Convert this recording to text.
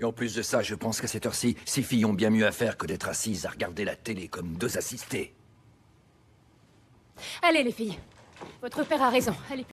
Et en plus de ça, je pense qu'à cette heure-ci, ces filles ont bien mieux à faire que d'être assises à regarder la télé comme deux assistées. Allez les filles, votre père a raison, allez